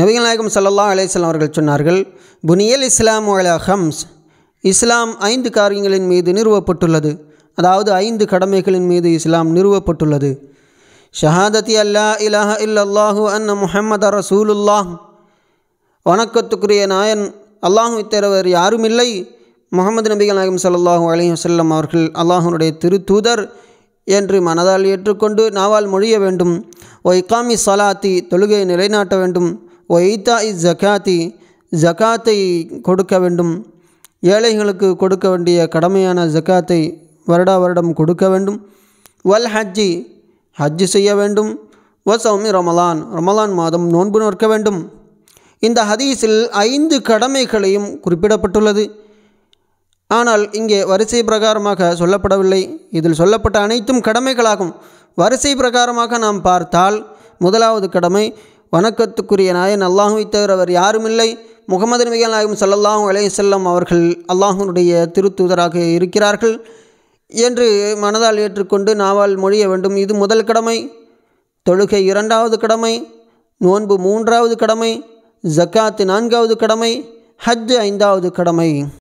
நபிகள் நாயகம் சல்லா அலேஸ்லாம் அவர்கள் சொன்னார்கள் புனியல் இஸ்லாம் ஹம்ஸ் இஸ்லாம் ஐந்து காரியங்களின் மீது நிறுவப்பட்டுள்ளது அதாவது ஐந்து கடமைகளின் மீது இஸ்லாம் நிறுவப்பட்டுள்ளது ஷஹாதத்தி அல்லா இலஹ இல்லல்லாஹு அன்ன முஹம்மத் ரசூலுல்லாஹ் வணக்கத்துக்குரிய நாயன் அல்லாஹு இத்தேரவர் யாருமில்லை முகமது நபிகள் நாயகம் சல்லாஹூ அலி வசல்லம் அவர்கள் அல்லாஹனுடைய திருத்தூதர் என்று மனதால் ஏற்றுக்கொண்டு நாவால் மொழிய வேண்டும் ஒய்காமி சலாத்தி தொழுகையை நிலைநாட்ட வேண்டும் ஒய்தா இஸ் ஜக்காத்தி ஜக்காத்தை கொடுக்க வேண்டும் ஏழைகளுக்கு கொடுக்க வேண்டிய கடமையான ஜக்காத்தை வருடா வருடம் கொடுக்க வேண்டும் வல் ஹஜ்ஜி ஹஜ்ஜி செய்ய வேண்டும் வ சௌமி ரமலான் ரமலான் மாதம் நோன்பு நோக்க வேண்டும் இந்த ஹதீஸில் ஐந்து கடமைகளையும் குறிப்பிடப்பட்டுள்ளது ஆனால் இங்கே வரிசை பிரகாரமாக சொல்லப்படவில்லை இதில் சொல்லப்பட்ட அனைத்தும் கடமைகளாகும் வரிசை பிரகாரமாக நாம் பார்த்தால் முதலாவது கடமை வணக்கத்துக்குரிய நாயன் அல்லாஹுவை தவிர அவர் யாருமில்லை முகமது நபிகள் நாயகம் சல்லல்லாஹூ அலையம் அவர்கள் அல்லாஹனுடைய திருத்தூதராக இருக்கிறார்கள் என்று மனதால் ஏற்றுக்கொண்டு நாவால் மொழிய வேண்டும் இது முதல் கடமை தொழுகை இரண்டாவது கடமை நோன்பு மூன்றாவது கடமை ஜக்காத்து நான்காவது கடமை ஹஜ் ஐந்தாவது கடமை